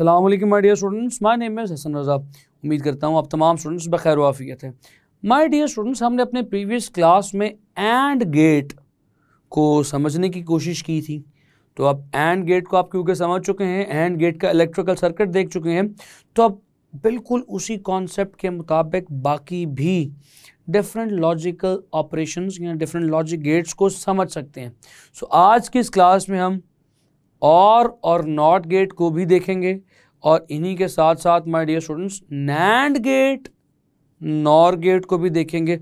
अल्लाम my dear students my name is Hasan Raza उम्मीद करता हूँ आप तमाम स्टूडेंट्स बखैर वाफियत हैं माय डियर स्टूडेंट्स हमने अपने प्रीवियस क्लास में एंड गेट को समझने की कोशिश की थी तो अब एंड गेट को आप क्योंकि समझ चुके हैं एंड गेट का इलेक्ट्रिकल सर्किट देख चुके हैं तो अब बिल्कुल उसी कॉन्सेप्ट के मुताबिक बाकी भी डिफरेंट लॉजिकल ऑपरेशन या डिफरेंट लॉजिक गेट्स को समझ सकते हैं सो so, आज की इस क्लास में हम और और नॉट गेट को भी देखेंगे और इन्हीं के साथ साथ my dear students nand gate nor gate को भी देखेंगे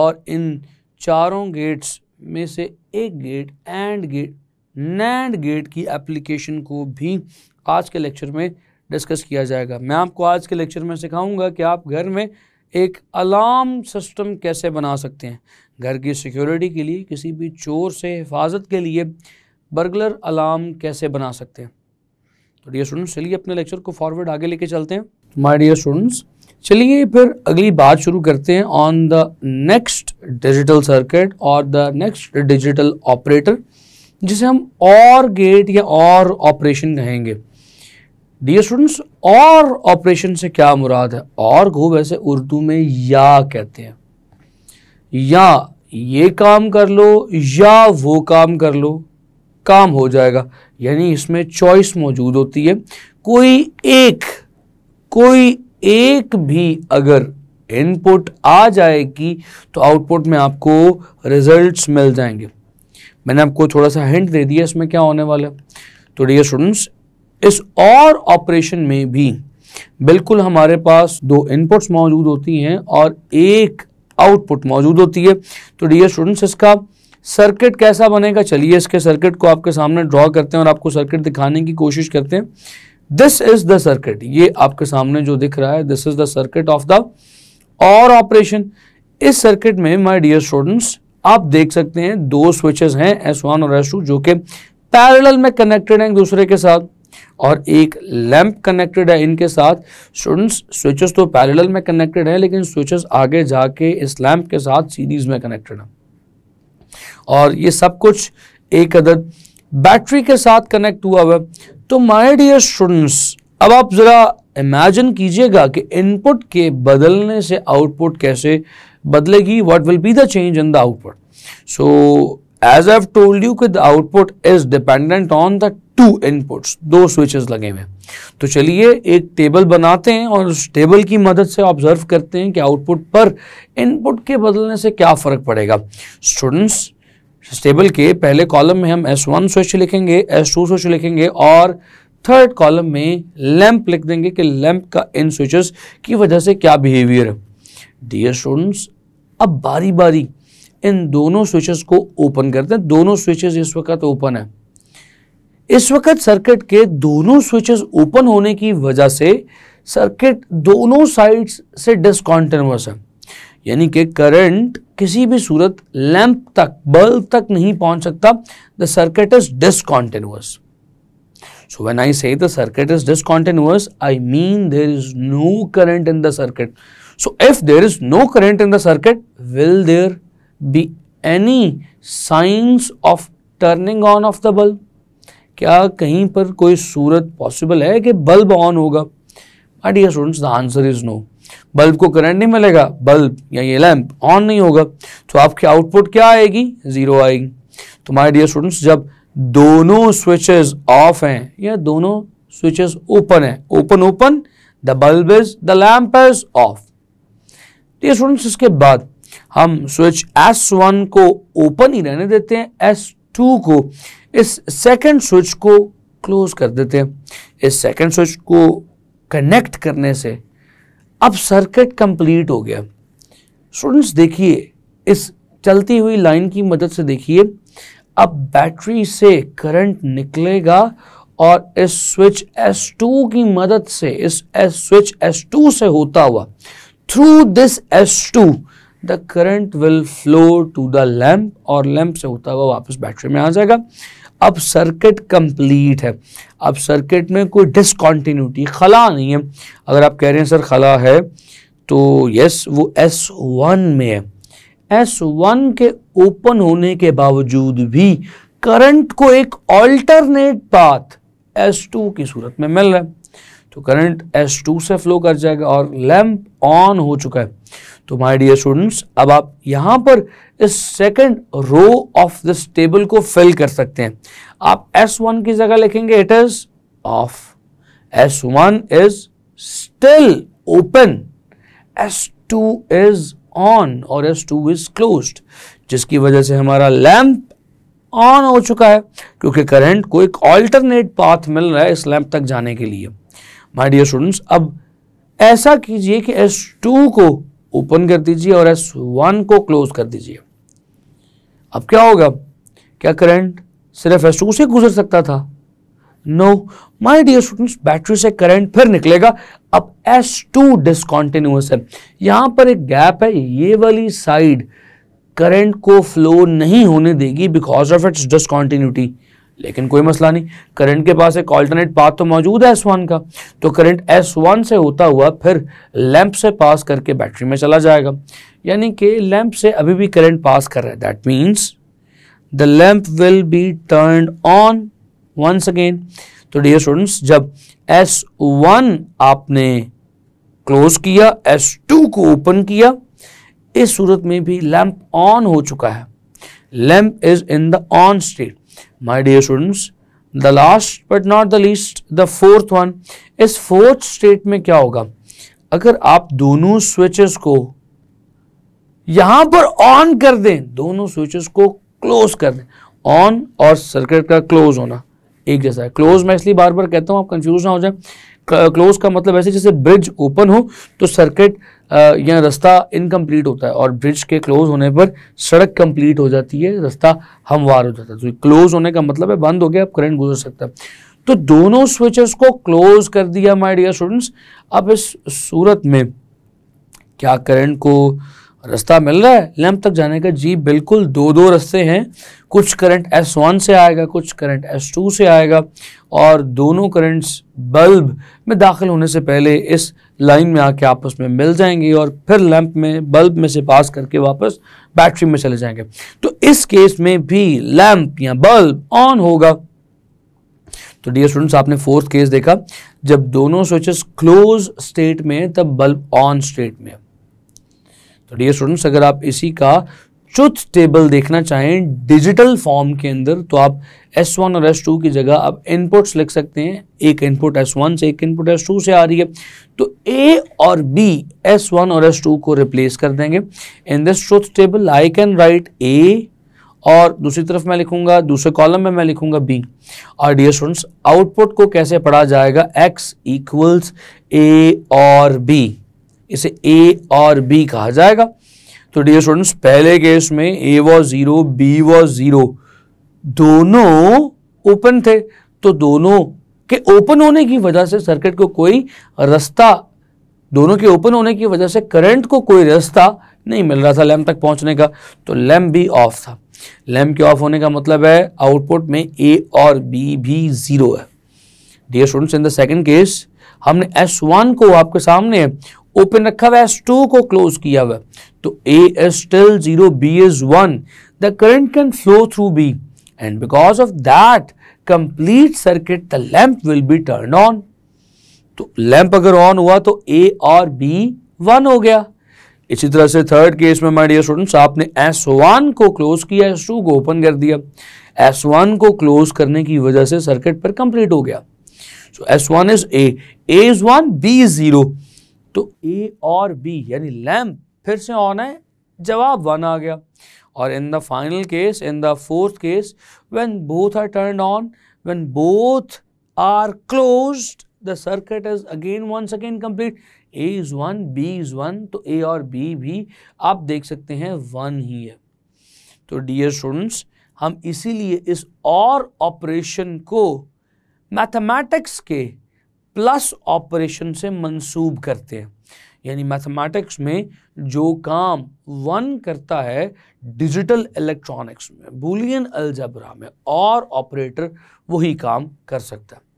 और इन चारों गेट्स में से एक gate and gate nand gate की एप्लीकेशन को भी आज के लेक्चर में डिस्कस किया जाएगा मैं आपको आज के लेक्चर में सिखाऊंगा कि आप घर में एक अलार्म सिस्टम कैसे बना सकते हैं घर की सिक्योरिटी के लिए किसी भी चोर से हिफाजत के लिए बर्गलर अलार्म कैसे बना सकते हैं तो डियर स्टूडेंट्स चलिए अपने लेक्चर को फॉरवर्ड आगे लेके चलते हैं माय डियर स्टूडेंट्स चलिए फिर अगली बात शुरू करते हैं on the next digital circuit और द नेक्स्ट डिजिटल ऑपरेटर जिसे हम और गेट या और ऑपरेशन कहेंगे डियर स्टूडेंट्स और ऑपरेशन से क्या मुराद है और को वैसे उर्दू में या कहते हैं या ये काम कर लो या वो काम कर लो काम हो जाएगा यानी इसमें चॉइस मौजूद होती है कोई एक कोई एक भी अगर इनपुट आ जाएगी तो आउटपुट में आपको रिजल्ट्स मिल जाएंगे मैंने आपको थोड़ा सा हिंट दे दिया इसमें क्या होने वाला है तो डियर स्टूडेंट्स इस और ऑपरेशन में भी बिल्कुल हमारे पास दो इनपुट्स मौजूद होती हैं और एक आउटपुट मौजूद होती है तो डियर स्टूडेंट्स इसका सर्किट कैसा बनेगा चलिए इसके सर्किट को आपके सामने ड्रॉ करते हैं और आपको सर्किट दिखाने की कोशिश करते हैं दिस इज द सर्किट ये आपके सामने जो दिख रहा है this is the circuit of the or operation इस सर्किट में माय डियर स्टूडेंट्स आप देख सकते हैं दो स्विचेस हैं वन और एस टू जो कि पैरेलल में कनेक्टेड हैं एक दूसरे के साथ और एक लैंप कनेक्टेड है इनके साथ स्टूडेंट्स स्विचेस तो पैरेलल में कनेक्टेड हैं लेकिन स्विचेस आगे जाके इस लैंप के साथ सीरीज में कनेक्टेड हैं और ये सब कुछ एक अदद बैटरी के साथ कनेक्ट हुआ हुआ तो माय डियर स्टूडेंट्स अब आप ज़रा इमेजिन कीजिएगा कि इनपुट के बदलने से आउटपुट कैसे बदलेगी what will be the change in the output so as I have told you कि the output is dependent on the two inputs दो स्विचेस लगे हुए हैं तो चलिए एक टेबल बनाते हैं और उस टेबल की मदद से ऑब्जर्व करते हैं कि आउटपुट पर इनपुट के बदलने से क्या फ़र्क पड़ेगा स्टूडेंट्स टेबल के पहले कॉलम में हम एस वन स्विच लिखेंगे एस टू स्विच लिखेंगे और थर्ड कॉलम में लैंप लिख देंगे कि लैंप का इन स्विचेस की वजह से क्या बिहेवियर है डियर स्टूडेंट्स अब बारी बारी इन दोनों स्विचेस को ओपन करते हैं दोनों स्विचेस इस वक्त ओपन है इस वक्त सर्किट के दोनों स्विचेस ओपन होने की वजह से सर्किट दोनों साइड्स से डिसकॉन्टिन्यूस है यानी कि करंट किसी भी सूरत लैंप तक बल्ब तक नहीं पहुंच सकता the circuit is discontinuous so when I say circuit is discontinuous I mean there is no current in the circuit so if there is no current in the circuit will there be any science of turning on off the bulb क्या कहीं पर कोई सूरत possible है कि bulb on होगा my dear students the answer is no bulb को current नहीं मिलेगा बल्ब या ये लैंप ऑन नहीं होगा तो आपकी आउटपुट क्या आएगी ज़ीरो आएगी तो माई डियर स्टूडेंट्स जब दोनों स्विचेस ऑफ हैं या दोनों स्विचेस ओपन हैं open open the bulb is the lamp is off dear students इसके बाद हम स्विच एस वन को ओपन ही रहने देते हैं एस टू को इस सेकंड स्विच को क्लोज कर देते हैं इस सेकंड स्विच को कनेक्ट करने से अब सर्किट कंप्लीट हो गया स्टूडेंट्स देखिए इस चलती हुई लाइन की मदद से देखिए अब बैटरी से करंट निकलेगा और इस स्विच S2 की मदद से इस एस स्विच S2 से होता हुआ through this S2 the current will flow to the lamp और लैम्प से होता हुआ वापस बैटरी में आ जाएगा अब सर्किट कंप्लीट है अब सर्किट में कोई डिसकॉन्टीन्यूटी खला नहीं है अगर आप कह रहे हैं सर खला है तो यस वो एस वन में है एस वन के ओपन होने के बावजूद भी करंट को एक ऑल्टरनेट पाथ एस टू की सूरत में मिल रहा है तो करंट एस टू से फ्लो कर जाएगा और लैंप ऑन हो चुका है तो माय डियर स्टूडेंट्स अब आप यहां पर इस second row of this table को फिल कर सकते हैं आप S1 की जगह लिखेंगे it is off S1 is still open S2 is on और S2 इज क्लोज्ड जिसकी वजह से हमारा लैंप ऑन हो चुका है क्योंकि करंट को एक ऑल्टरनेट पाथ मिल रहा है इस लैंप तक जाने के लिए माय डियर स्टूडेंट्स अब ऐसा कीजिए कि S2 को ओपन कर दीजिए और एस वन को क्लोज कर दीजिए अब क्या होगा क्या करंट सिर्फ एस टू से गुजर सकता था no my dear students battery से करंट फिर निकलेगा अब एस टू डिसकॉन्टिन्यूस है यहां पर एक गैप है ये वाली साइड करंट को फ्लो नहीं होने देगी बिकॉज ऑफ इट्स डिसकॉन्टिन्यूटी लेकिन कोई मसला नहीं करंट के पास एक ऑल्टरनेट पाथ तो मौजूद है एस वन का तो करंट एस वन से होता हुआ फिर लैंप से पास करके बैटरी में चला जाएगा यानी कि लैंप से अभी भी करंट पास कर रहा है that means the lamp will be turn on once again तो डियर स्टूडेंट्स जब एस वन आपने क्लोज किया एस टू को ओपन किया इस सूरत में भी लैंप ऑन हो चुका है lamp is in the on state my dear students the last but not the least the fourth one is fourth state में क्या होगा अगर आप दोनों स्विचेस को यहां पर ऑन कर दें दोनों स्विचेस को क्लोज कर दें ऑन और सर्किट का क्लोज होना एक जैसा है क्लोज मैं इसलिए बार बार कहता हूं आप कंफ्यूज ना हो जाए क्लोज का मतलब ऐसे जैसे ब्रिज ओपन हो तो सर्किट या रास्ता इनकम्प्लीट होता है और ब्रिज के क्लोज होने पर सड़क कंप्लीट हो जाती है रास्ता हमवार हो जाता है तो क्लोज होने का मतलब है बंद हो गया अब करंट गुजर सकता है तो दोनों स्विचेस को क्लोज कर दिया माय डियर स्टूडेंट्स अब इस सूरत में क्या करंट को रास्ता मिल रहा है लैम्प तक जाने का जी बिल्कुल दो दो रस्ते हैं कुछ करंट वन से आएगा कुछ करंट टू से आएगा और दोनों करंट्स बल्ब में दाखिल होने से पहले इस लाइन में आके आपस में मिल जाएंगे और फिर लैंप में बल्ब में से पास करके वापस बैटरी में चले जाएंगे तो इस केस में भी लैंप या बल्ब ऑन होगा तो डियर स्टूडेंट्स आपने फोर्थ केस देखा जब दोनों स्विचेस क्लोज स्टेट में तब बल्ब ऑन स्टेट में तो डियर स्टूडेंट्स अगर आप इसी का ट्रुथ टेबल देखना चाहें डिजिटल फॉर्म के अंदर तो आप S1 और S2 की जगह आप इनपुट्स लिख सकते हैं एक इनपुट S1 से एक इनपुट S2 से आ रही है तो A और B S1 और S2 को रिप्लेस कर देंगे in this truth table I can write A और दूसरी तरफ मैं लिखूंगा दूसरे कॉलम में मैं लिखूंगा बी और डियर स्टूडेंट्स आउटपुट को कैसे पढ़ा जाएगा एक्स इक्वल्स ए और बी इसे ए और बी कहा जाएगा तो डियर स्टूडेंट्स पहले केस में A was zero B was zero दोनों ओपन थे तो दोनों के ओपन होने की वजह से सर्किट को कोई रास्ता दोनों के ओपन होने की वजह से करंट को कोई रास्ता नहीं मिल रहा था लैम्प तक पहुंचने का तो लैम्प भी ऑफ था लैम्प के ऑफ होने का मतलब है आउटपुट में ए और बी भी ज़ीरो है dear students in the second case हमने एस वन को आपके सामने ओपन रखा हुआ है एस को क्लोज किया हुआ तो A is still zero B is one the current can flow through B and because of that complete circuit the lamp will be turn on तो लैंप अगर ऑन हुआ तो ए और बी वन हो गया इसी तरह से थर्ड केस में माय डियर स्टूडेंट्स आपने एस वन को क्लोज किया एस टू को ओपन कर दिया एस वन को क्लोज करने की वजह से सर्किट पर कंप्लीट हो गया so S one is A is one B is zero तो ए और बी यानी लैम्प फिर से ऑन है जवाब वन आ गया और in the final case in the fourth case when both are turn on when both are closed the circuit is again one second complete A is one B is one तो A और B भी आप देख सकते हैं one ही है तो dear students हम इसीलिए इस और ऑपरेशन को मैथमेटिक्स के प्लस ऑपरेशन से मंसूब करते हैं यानी मैथमेटिक्स में जो काम वन करता है डिजिटल इलेक्ट्रॉनिक्स में बुलियन अलजबरा में और ऑपरेटर वही काम कर सकता है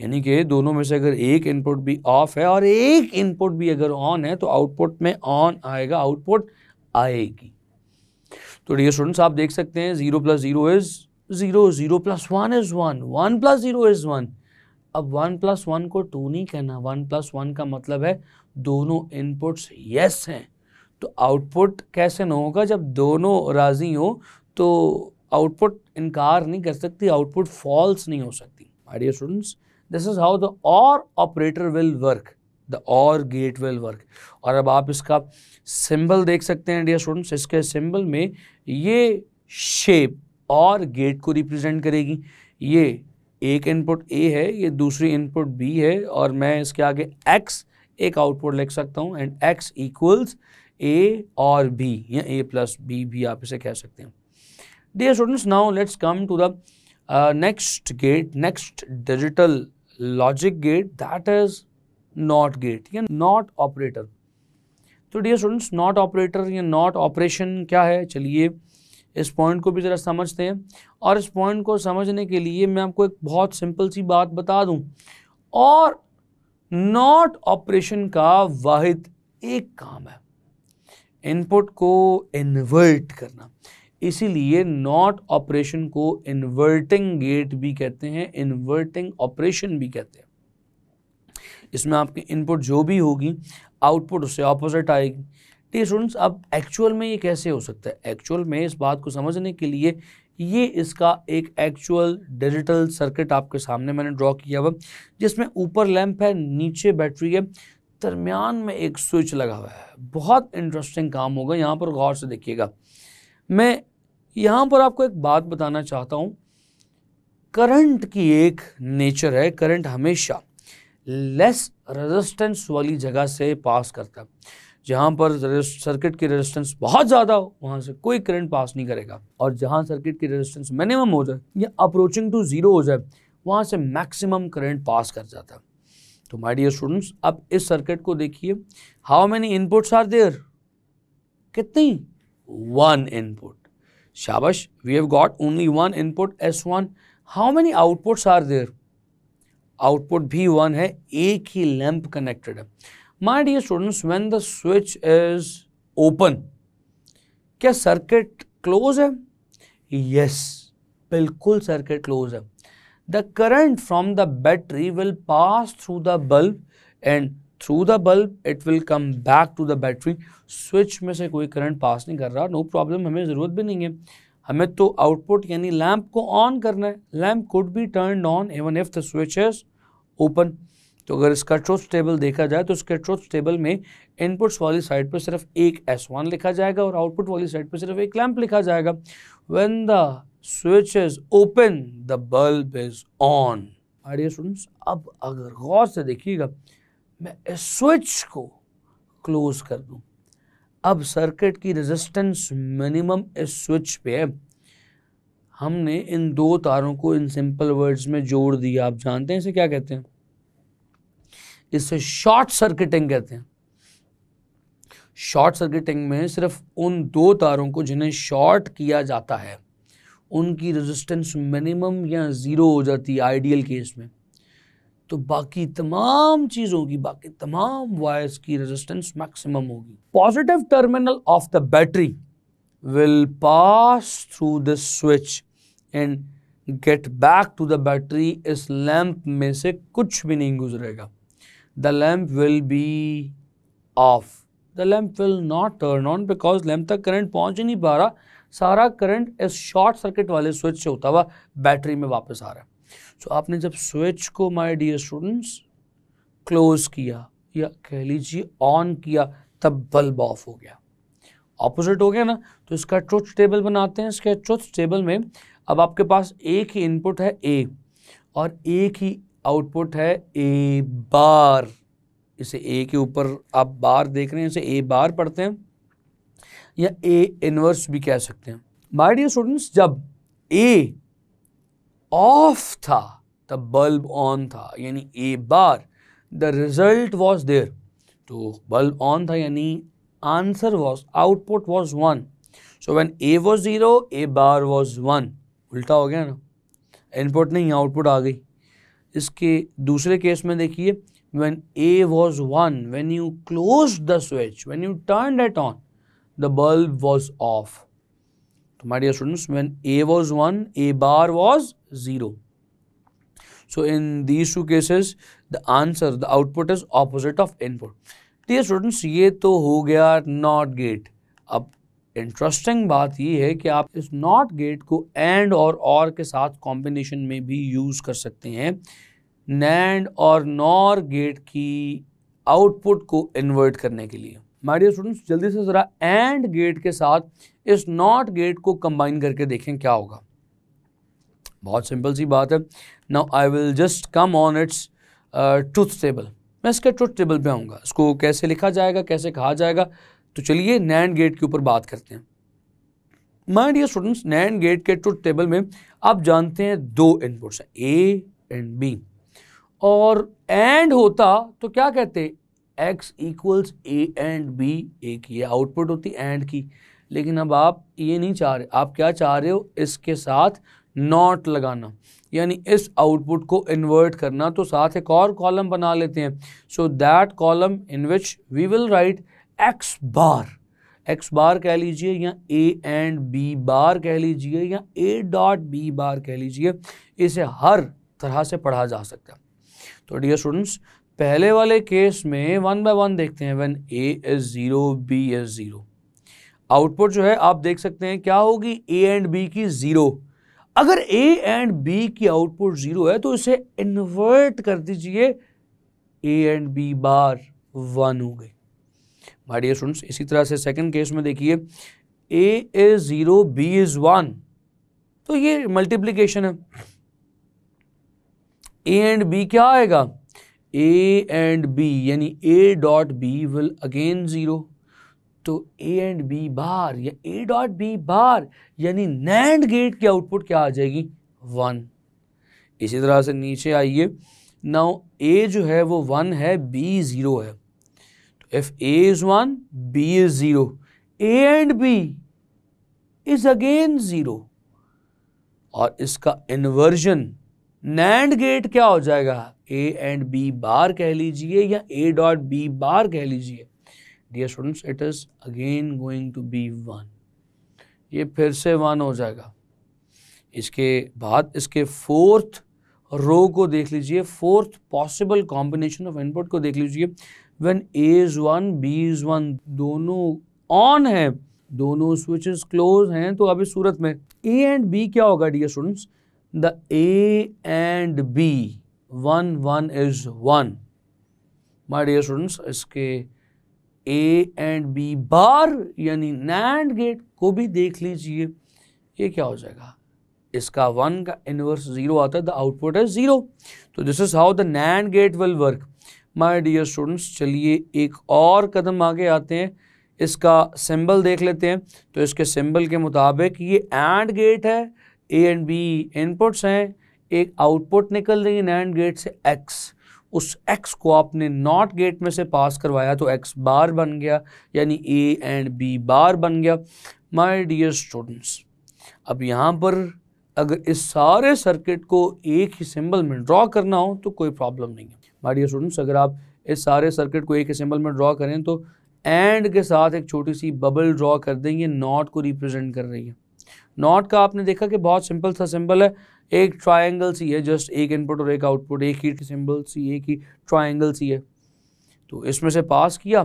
यानी कि दोनों में से अगर एक इनपुट भी ऑफ है और एक इनपुट भी अगर ऑन है तो आउटपुट में ऑन आएगा आउटपुट आएगी तो डियर स्टूडेंट्स आप देख सकते हैं zero plus zero is zero zero plus one is one one plus zero is one अब वन प्लस वन को टू नहीं कहना वन प्लस वन का मतलब है दोनों इनपुट्स यस हैं तो आउटपुट कैसे न होगा जब दोनों राज़ी हो तो आउटपुट इनकार नहीं कर सकती आउटपुट फॉल्स नहीं हो सकती my dear students this is how the or operator will work the or gate will work और अब आप इसका सिंबल देख सकते हैं डियर स्टूडेंट्स इसके सिंबल में ये शेप और गेट को रिप्रेजेंट करेगी ये एक इनपुट ए है ये दूसरी इनपुट बी है और मैं इसके आगे एक्स एक आउटपुट लिख सकता हूँ एंड एक्स इक्वल्स ए और बी या ए प्लस बी भी आप इसे कह सकते हैं dear students now let's come to the next gate next digital logic gate that is not gate या नॉट ऑपरेटर तो डियर स्टूडेंट्स नॉट ऑपरेटर या नॉट ऑपरेशन क्या है चलिए इस पॉइंट को भी ज़रा समझते हैं और इस पॉइंट को समझने के लिए मैं आपको एक बहुत सिंपल सी बात बता दूं और नॉट ऑपरेशन का वाहिद एक काम है इनपुट को इन्वर्ट करना इसीलिए नॉट ऑपरेशन को इन्वर्टिंग गेट भी कहते हैं इन्वर्टिंग ऑपरेशन भी कहते हैं इसमें आपकी इनपुट जो भी होगी आउटपुट उससे ऑपोजिट आएगी ठीक है स्टूडेंट्स अब एक्चुअल में ये कैसे हो सकता है एक्चुअल में इस बात को समझने के लिए ये इसका एक एक्चुअल डिजिटल सर्किट आपके सामने मैंने ड्रॉ किया हुआ जिसमें ऊपर लैंप है नीचे बैटरी है दरमियान में एक स्विच लगा हुआ है बहुत इंटरेस्टिंग काम होगा यहाँ पर गौर से देखिएगा मैं यहाँ पर आपको एक बात बताना चाहता हूँ करंट की एक नेचर है करंट हमेशा लेस रेजिस्टेंस वाली जगह से पास करता है जहाँ पर सर्किट की रेजिस्टेंस बहुत ज़्यादा हो वहाँ से कोई करंट पास नहीं करेगा और जहाँ सर्किट की रेजिस्टेंस मिनिमम हो जाए या अप्रोचिंग टू ज़ीरो हो जाए वहाँ से मैक्सिमम करंट पास कर जाता है तो माय डियर स्टूडेंट्स अब इस सर्किट को देखिए how many inputs are there कितनी वन इनपुट शाबाश we have got only one input S one how many outputs are there output भी वन है एक ही लैंप कनेक्टेड है my dear students when the switch is open क्या circuit close है yes बिल्कुल सर्किट क्लोज है the current from the battery will pass through the bulb and through the bulb it will come back to the battery switch में से कोई current pass नहीं कर रहा नो no प्रॉब्लम हमें ज़रूरत भी नहीं है हमें तो आउटपुट यानी लैम्प को ऑन करना है lamp could be turn on even if the switch is open तो अगर इसका ट्रोथ टेबल देखा जाए तो इसके ट्रुथ टेबल में इनपुट्स वाली साइड पर सिर्फ एक एस वन लिखा जाएगा और आउटपुट वाली साइड पर सिर्फ एक लैम्प लिखा जाएगा when the switch is open the bulb is on आइडिया स्टूडेंट्स अब अगर गौर से देखिएगा मैं इस स्विच को क्लोज कर दूँ अब सर्किट की रेजिस्टेंस मिनिमम इस स्विच पे है हमने इन दो तारों को इन सिंपल वर्ड्स में जोड़ दिया आप जानते हैं इसे क्या कहते हैं इसे शॉर्ट सर्किटिंग कहते हैं शॉर्ट सर्किटिंग में सिर्फ उन दो तारों को जिन्हें शॉर्ट किया जाता है उनकी रेजिस्टेंस मिनिमम या ज़ीरो हो जाती है आइडियल केस में तो बाकी तमाम चीज़ों की बाकी तमाम वायर्स की रेजिस्टेंस मैक्सिमम होगी positive terminal of the battery will pass through the switch and get back to the battery इस लैंप में से कुछ भी नहीं गुजरेगा the lamp will be off the lamp will not turn on because lamp तक current पहुंच ही नहीं पा रहा सारा करंट इस शॉर्ट सर्किट वाले स्विच से होता हुआ बैटरी में वापस आ रहा है सो आपने जब स्विच को माय डियर स्टूडेंट्स क्लोज किया या कह लीजिए ऑन किया तब बल्ब ऑफ हो गया ऑपोजिट हो गया ना तो इसका ट्रुथ टेबल बनाते हैं इसके ट्रुथ टेबल में अब आपके पास एक ही इनपुट है ए और एक ही आउटपुट है ए बार इसे ए के ऊपर आप बार देख रहे हैं इसे ए बार पढ़ते हैं या ए इनवर्स भी कह सकते हैं माय डियर स्टूडेंट्स जब ए ऑफ था तब बल्ब ऑन था यानी A bar the result was there तो बल्ब ऑन था यानी answer was output was one so when A was zero A bar was one उल्टा हो गया ना इनपुट नहीं आउटपुट आ गई इसके दूसरे केस में देखिए when A was one when you close the switch when you turn at on the bulb was off हमारे students when A was one A bar was zero so in these two cases the answer the output is opposite of input students ये तो हो गया not gate अब interesting बात यह है कि आप इस नॉट गेट को एंड और और के साथ कॉम्बिनेशन में भी यूज़ कर सकते हैं नैंड और नॉर गेट की आउटपुट को इन्वर्ट करने के लिए माय डियर स्टूडेंट्स जल्दी से ज़रा एंड गेट के साथ इस नॉट गेट को कंबाइन करके देखें क्या होगा बहुत सिंपल सी बात है now I will just come on its truth table मैं इसके ट्रुथ टेबल पे आऊँगा इसको कैसे लिखा जाएगा कैसे कहा जाएगा तो चलिए नैंड गेट के ऊपर बात करते हैं my dear students nand gate के ट्रुथ टेबल में आप जानते हैं दो इनपुट्स हैं ए एंड बी और एंड होता तो क्या कहते X equals A and B एक ये आउटपुट होती एंड की लेकिन अब आप ये नहीं चाह रहे आप क्या चाह रहे हो इसके साथ नॉट लगाना यानी इस आउटपुट को इन्वर्ट करना तो साथ एक और कॉलम बना लेते हैं so that column in which we will write X bar X bar कह लीजिए या ए एंड बी बार कह लीजिए या ए डॉट बी बार कह लीजिए इसे हर तरह से पढ़ा जा सकता है तो डियर स्टूडेंट्स पहले वाले केस में वन बाय वन देखते हैं when A is zero B is zero output जो है आप देख सकते हैं क्या होगी ए एंड बी की ज़ीरो अगर ए एंड बी की आउटपुट ज़ीरो है तो इसे इन्वर्ट कर दीजिए A and B bar one हो गई माय डियर स्टूडेंट्स इसी तरह से सेकंड केस में देखिए A is zero B is one तो ये मल्टीप्लीकेशन है ए एंड बी क्या आएगा ए एंड बी यानी A dot B will again zero तो ए एंड बी बार या ए डॉट बी बार यानी नैंड गेट की आउटपुट क्या आ जाएगी वन इसी तरह से नीचे आइए नाउ ए जो है वो वन है बी ज़ीरो है if A is 1, B is 0. A and B is again 0. और इसका इन्वर्जन नैंड गेट क्या हो जाएगा ए एंड बी बार कह लीजिए या ए डॉट बी बार कह लीजिए dear students it is again going to be one ये फिर से वन हो जाएगा इसके बाद इसके फोर्थ रो को देख लीजिए fourth possible combination of input को देख लीजिए when A is one B is one दोनों ऑन है दोनों स्विचेस क्लोज हैं तो अभी सूरत में ए एंड बी क्या होगा dear students the A and B one one is one my dear students इसके ए एंड बी बार यानी नैंड गेट को भी देख लीजिए ये क्या हो जाएगा इसका वन का इनवर्स ज़ीरो आता है द आउटपुट है ज़ीरो तो this is how the NAND gate will work my dear students चलिए एक और कदम आगे आते हैं इसका सिंबल देख लेते हैं तो इसके सिंबल के मुताबिक ये एंड गेट है ए एंड बी इनपुट्स हैं एक आउटपुट निकल रही है नैंड गेट से एक्स उस एक्स को आपने नॉट गेट में से पास करवाया तो एक्स बार बन गया यानी ए एंड बी बार बन गया माई डियर स्टूडेंट्स अब यहाँ पर अगर इस सारे सर्किट को एक ही सिंबल में ड्रॉ करना हो तो कोई प्रॉब्लम नहीं है माय डियर स्टूडेंट्स अगर आप इस सारे सर्किट को एक सिंबल में ड्रॉ करें तो एंड के साथ एक छोटी सी बबल ड्रॉ कर दें ये नॉट को रिप्रेजेंट कर रही है नॉट का आपने देखा कि बहुत सिंपल सा सिंबल है एक ट्रायंगल सी है जस्ट एक इनपुट और एक आउटपुट एक ही सिंबल सी एक ही ट्रायंगल सी है तो इसमें से पास किया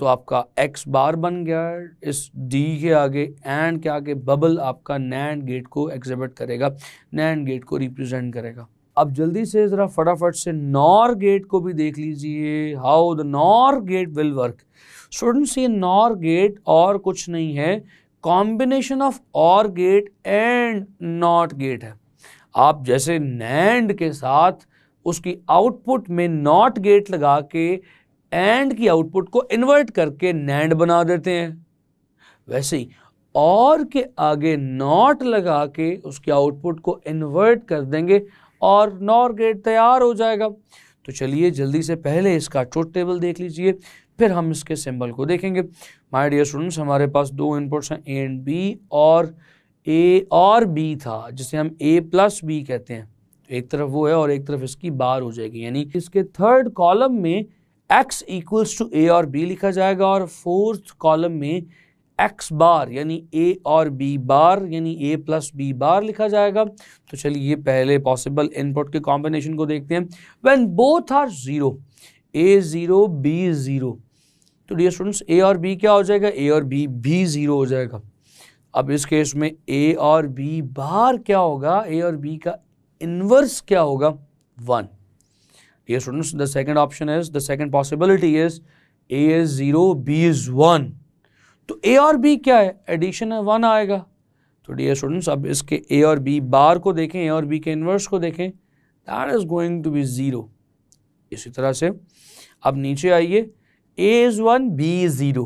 तो आपका एक्स बार बन गया इस डी के आगे एंड के आगे बबल आपका नैंड गेट को एग्जिबिट करेगा नैंड गेट को रिप्रेजेंट करेगा अब जल्दी से ज़रा फटाफट से नॉर गेट को भी देख लीजिए how the NOR gate will work students ये नॉर गेट और कुछ नहीं है combination of OR gate and NOT gate है आप जैसे नैंड के साथ उसकी आउटपुट में नॉट गेट लगा के एंड की आउटपुट को इन्वर्ट करके नैंड बना देते हैं वैसे ही और के आगे नॉट लगा के उसके आउटपुट को इन्वर्ट कर देंगे और नॉर गेट तैयार हो जाएगा तो चलिए जल्दी से पहले इसका ट्रोथ टेबल देख लीजिए फिर हम इसके सिंबल को देखेंगे माय डियर स्टूडेंट्स हमारे पास दो इनपुट्स हैं ए एंड बी और ए और बी था जिसे हम ए प्लस बी कहते हैं तो एक तरफ वो है और एक तरफ इसकी बार हो जाएगी यानी इसके थर्ड कॉलम में एक्स इक्वल्स टू ए और बी लिखा जाएगा और फोर्थ कॉलम में एक्स बार यानी ए और बी बार यानी ए प्लस बी बार लिखा जाएगा तो चलिए ये पहले पॉसिबल इनपुट के कॉम्बिनेशन को देखते हैं when both are zero A zero B zero तो डियर स्टूडेंट्स ए और बी क्या हो जाएगा ए और बी भी ज़ीरो हो जाएगा अब इस केस में ए और बी बार क्या होगा ए और बी का इनवर्स क्या होगा one dear students the second option is the second possibility is A is zero B is one तो ए और बी क्या है एडिशन है वन आएगा तो डियर स्टूडेंट्स अब इसके ए और बी बार को देखें ए और बी के इन्वर्स को देखें that is going to be zero इसी तरह से अब नीचे आइए A is one B is zero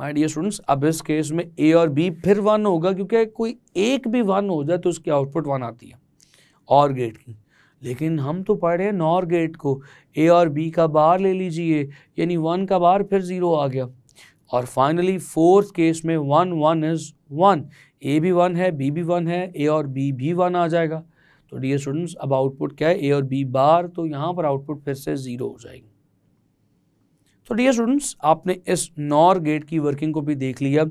my dear students अब इस केस में ए और बी फिर वन होगा क्योंकि कोई एक भी वन हो जाए तो उसकी आउटपुट वन आती है और गेट की लेकिन हम तो पढ़े हैं नॉर गेट को ए और बी का बार ले लीजिए यानी वन का बार फिर ज़ीरो आ गया और फाइनली फोर्थ केस में one one is one A भी वन है बी भी वन है ए और बी भी वन आ जाएगा तो डी स्टूडेंट्स अब आउटपुट क्या है ए और बी बार तो यहाँ पर आउटपुट फिर से ज़ीरो हो जाएगी तो डी स्टूडेंट्स आपने इस नॉर गेट की वर्किंग को भी देख लिया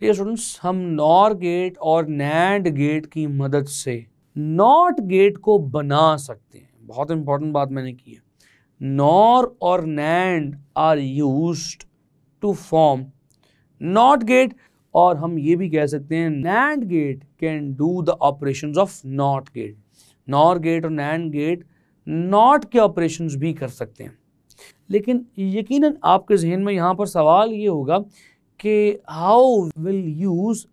डी स्टूडेंट्स हम नॉर गेट और नैंड गेट की मदद से नॉट गेट को बना सकते हैं बहुत इंपॉर्टेंट बात मैंने की है नॉर और NAND are used to form NOT gate और हम ये भी कह सकते हैं NAND gate can do the operation of NOT gate nor gate और नैंड गेट नॉट के ऑपरेशन भी कर सकते हैं लेकिन यकीनन आपके जहन में यहाँ पर सवाल ये होगा कि how will use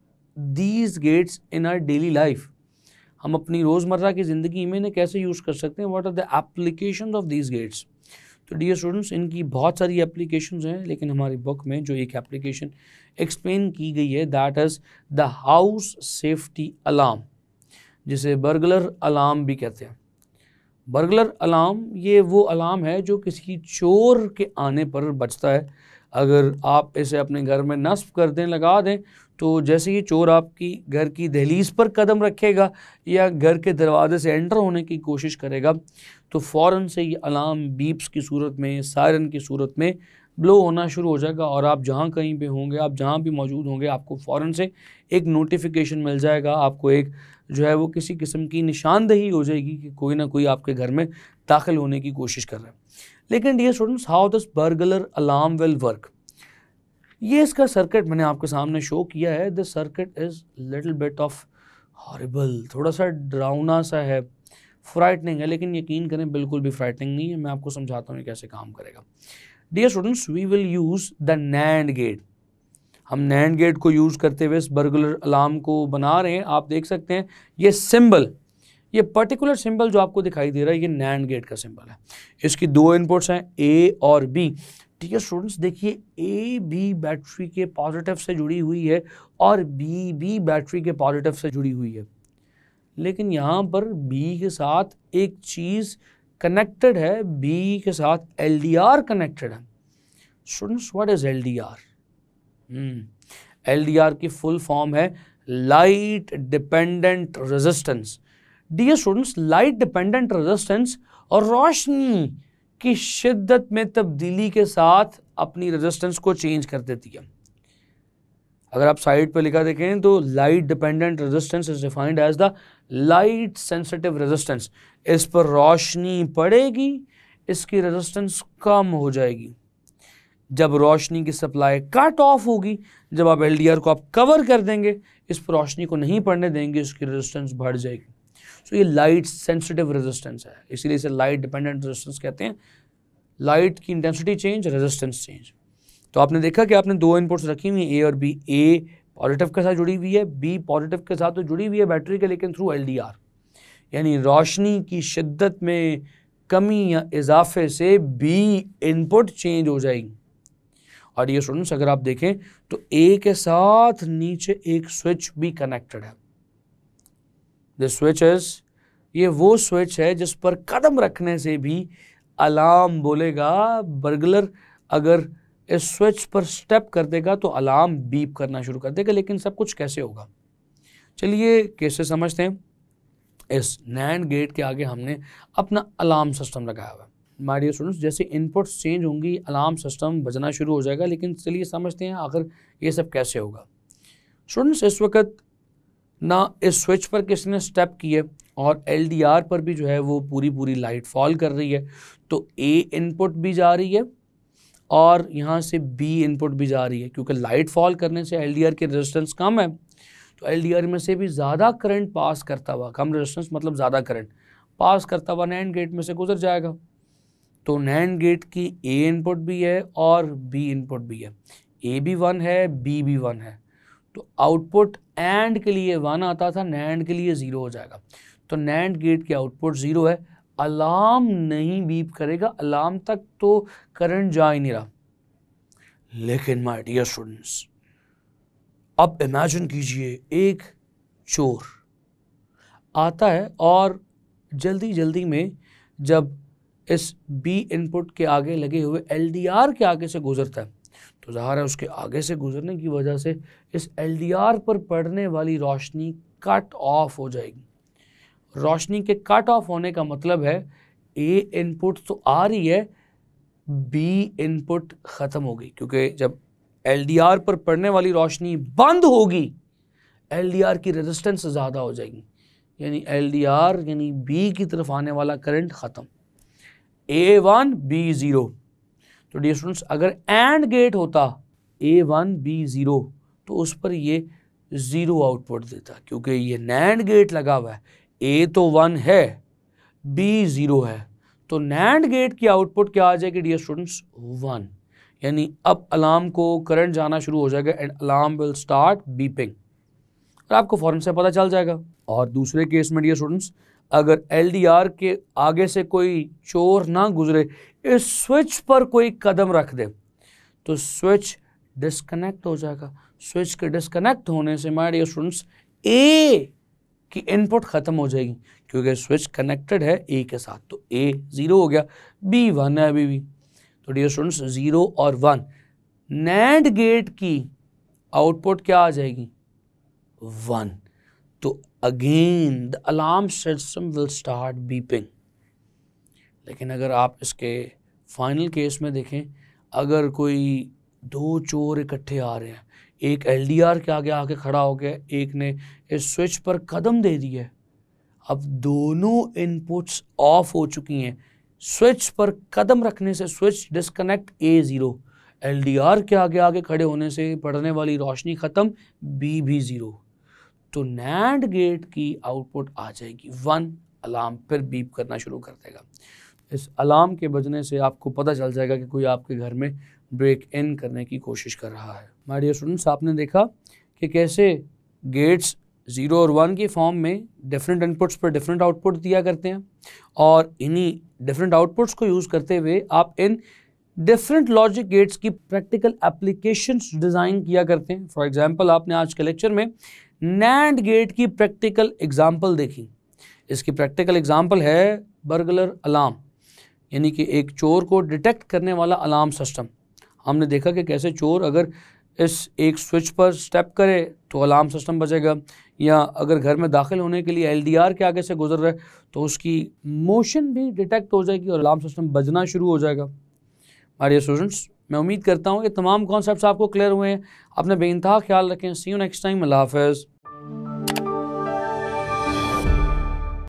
these gates in our daily life हम अपनी रोज़मर्रा की ज़िंदगी में इन्हें कैसे यूज़ कर सकते हैं what are the application of these gates तो डियर स्टूडेंट्स इनकी बहुत सारी एप्लीकेशन हैं लेकिन हमारी बुक में जो एक एप्लीकेशन एक्सप्लेन की गई है that is the house safety alarm जिसे बर्गलर अलार्म भी कहते हैं बर्गलर अलार्म ये वो अलार्म है जो किसी चोर के आने पर बचता है अगर आप इसे अपने घर में नस्फ़ कर दें लगा दें तो जैसे ही चोर आपकी घर की दहलीज पर कदम रखेगा या घर के दरवाजे से एंटर होने की कोशिश करेगा तो फ़ौर से ये अलार्म बीप्स की सूरत में सायरन की सूरत में ब्लो होना शुरू हो जाएगा और आप जहाँ कहीं पे होंगे आप जहाँ भी मौजूद होंगे आपको फ़ौर से एक नोटिफिकेशन मिल जाएगा आपको एक जो है वो किसी किस्म की निशानदही हो जाएगी कि कोई ना कोई आपके घर में दाखिल होने की कोशिश कर रहा है लेकिन dear students how this burglar alarm will work ये इसका सर्किट मैंने आपके सामने शो किया है the circuit is little bit of horrible थोड़ा सा डरावना सा है फ्राइटनिंग है लेकिन यकीन करें बिल्कुल भी फ्राइटनिंग नहीं है मैं आपको समझाता हूँ कैसे काम करेगा dear students we will use the NAND gate हम नैंड गेट को यूज़ करते हुए इस बर्गुलर अलार्म को बना रहे हैं आप देख सकते हैं ये सिंबल ये पर्टिकुलर सिंबल जो आपको दिखाई दे रहा है ये नैंड गेट का सिंबल है इसकी दो इनपुट्स हैं ए और बी ठीक है स्टूडेंट्स देखिए ए बी बैटरी के पॉजिटिव से जुड़ी हुई है और बी बी बैटरी के पॉजिटिव से जुड़ी हुई है लेकिन यहाँ पर बी के साथ एक चीज़ कनेक्टेड है बी के साथ एल कनेक्टेड है students what is L D R की फुल फॉर्म है light dependent resistance dear students light dependent resistance और रोशनी की शिद्दत में तब्दीली के साथ अपनी रेजिस्टेंस को चेंज कर देती है अगर आप साइड पर लिखा देखें तो light dependent resistance is defined as the light sensitive resistance इस पर रोशनी पड़ेगी इसकी रेजिस्टेंस कम हो जाएगी जब रोशनी की सप्लाई कट ऑफ होगी जब आप एल को आप कवर कर देंगे इस पर रोशनी को नहीं पड़ने देंगे इसकी रेजिस्टेंस बढ़ जाएगी सो तो ये लाइट सेंसिटिव रेजिस्टेंस है इसीलिए इसे लाइट डिपेंडेंट रेजिस्टेंस कहते हैं लाइट की इंटेंसिटी चेंज रेजिस्टेंस चेंज तो आपने देखा कि आपने दो इनपुट्स रखी हुई ए और बी ए पॉजिटिव के साथ जुड़ी हुई है बी पॉजिटिव के साथ तो जुड़ी हुई है बैटरी के लेकिन थ्रू एल यानी रोशनी की शिद्दत में कमी या इजाफे से बी इनपुट चेंज हो जाएगी और ये स्टूडेंट्स अगर आप देखें तो ए के साथ नीचे एक स्विच भी कनेक्टेड है द इज ये वो स्विच है जिस पर कदम रखने से भी अलार्म बोलेगा बर्गलर अगर इस स्विच पर स्टेप कर देगा तो अलार्म बीप करना शुरू कर देगा लेकिन सब कुछ कैसे होगा चलिए कैसे समझते हैं इस नैंड गेट के आगे हमने अपना अलार्म सिस्टम लगाया हुआ है माय डियर स्टूडेंट्स जैसे इनपुट्स चेंज होंगी अलार्म सिस्टम बजना शुरू हो जाएगा लेकिन चलिए समझते हैं आखिर ये सब कैसे होगा स्टूडेंट्स इस वक्त ना इस स्विच पर किसने स्टेप किए और एल पर भी जो है वो पूरी पूरी लाइट फॉल कर रही है तो ए इनपुट भी जा रही है और यहाँ से बी इनपुट भी जा रही है क्योंकि लाइट फॉल करने से एल की रेजिस्टेंस कम है तो एल में से भी ज़्यादा करंट पास करता हुआ कम रेजिस्टेंस मतलब ज़्यादा करंट पास करता हुआ नैंड गेट में से गुजर जाएगा तो नैंड गेट की ए इनपुट भी है और बी इनपुट भी है ए भी वन है बी भी वन है तो आउटपुट एंड के लिए वन आता था नैंड के लिए ज़ीरो हो जाएगा तो नैंड गेट की आउटपुट ज़ीरो है अलार्म नहीं बीप करेगा अलार्म तक तो करंट जा ही नहीं रहा लेकिन माय डियर स्टूडेंट्स अब इमेजिन कीजिए एक चोर आता है और जल्दी जल्दी में जब इस बी इनपुट के आगे लगे हुए एलडीआर के आगे से गुजरता है तो ज़ाहिर है उसके आगे से गुजरने की वजह से इस एल पर पड़ने वाली रोशनी कट ऑफ हो जाएगी रोशनी के कट ऑफ होने का मतलब है ए इनपुट तो आ रही है बी इनपुट ख़त्म हो गई क्योंकि जब एल पर पड़ने वाली रोशनी बंद होगी एल की रेजिस्टेंस ज़्यादा हो जाएगी यानी एल यानी बी की तरफ आने वाला करंट ख़त्म ए वन बी ज़ीरो तो डी स्टूडेंट्स अगर एंड गेट होता ए वन बी ज़ीरो तो उस पर ये ज़ीरो आउटपुट देता क्योंकि ये नैंड गेट लगा हुआ है ए तो वन है बी ज़ीरो है तो नैंड गेट की आउटपुट क्या आ जाएगी डी स्टूडेंट्स वन यानी अब अलार्म को करंट जाना शुरू हो जाएगा and alarm will start beeping और आपको फॉरन से पता चल जाएगा और दूसरे केस में डी स्टूडेंट्स अगर एलडीआर के आगे से कोई चोर ना गुजरे इस स्विच पर कोई कदम रख दे तो स्विच डिस्कनेक्ट हो जाएगा स्विच के डिस्कनेक्ट होने से माय डियर स्टूडेंट्स ए की इनपुट ख़त्म हो जाएगी क्योंकि स्विच कनेक्टेड है ए के साथ तो ए ज़ीरो हो गया बी वन है अभी भी तो डियर स्टूडेंट्स ज़ीरो और वन नैंड गेट की आउटपुट क्या आ जाएगी वन तो again the alarm system will start beeping लेकिन अगर आप इसके फाइनल केस में देखें अगर कोई दो चोर इकट्ठे आ रहे हैं एक एलडीआर के आगे आके खड़ा हो गया एक ने इस स्विच पर कदम दे दिया है अब दोनों इनपुट्स ऑफ हो चुकी हैं स्विच पर कदम रखने से switch disconnect A zero L के आगे आगे खड़े होने से पड़ने वाली रोशनी ख़त्म बी भी ज़ीरो तो नैंड गेट की आउटपुट आ जाएगी वन अलार्म फिर बीप करना शुरू कर देगा इस अलार्म के बजने से आपको पता चल जाएगा कि कोई आपके घर में ब्रेक इन करने की कोशिश कर रहा है माय डियर स्टूडेंट्स आपने देखा कि कैसे गेट्स ज़ीरो और वन के फॉर्म में डिफरेंट इनपुट्स पर डिफरेंट आउटपुट दिया करते हैं और इन्हीं डिफरेंट आउटपुट्स को यूज़ करते हुए आप इन डिफरेंट लॉजिक गेट्स की प्रैक्टिकल एप्लीकेशंस डिज़ाइन किया करते हैं फॉर एग्जांपल आपने आज के लेक्चर में नैंड गेट की प्रैक्टिकल एग्जाम्पल देखी इसकी प्रैक्टिकल एग्जाम्पल है बर्गलर अलार्म यानी कि एक चोर को डिटेक्ट करने वाला अलार्म सिस्टम हमने देखा कि कैसे चोर अगर इस एक स्विच पर स्टेप करे तो अलार्म सिस्टम बजेगा या अगर घर में दाखिल होने के लिए एलडीआर के आगे से गुजर रहे तो उसकी मोशन भी डिटेक्ट हो जाएगी और अलार्म सिस्टम बजना शुरू हो जाएगा हमारे स्टूडेंट्स मैं उम्मीद करता हूँ कि तमाम कॉन्सेप्ट आपको क्लियर हुए हैं अपने बेानतहा ख्याल रखें सी यू नेक्स्ट टाइम अल्लाह हाफिज़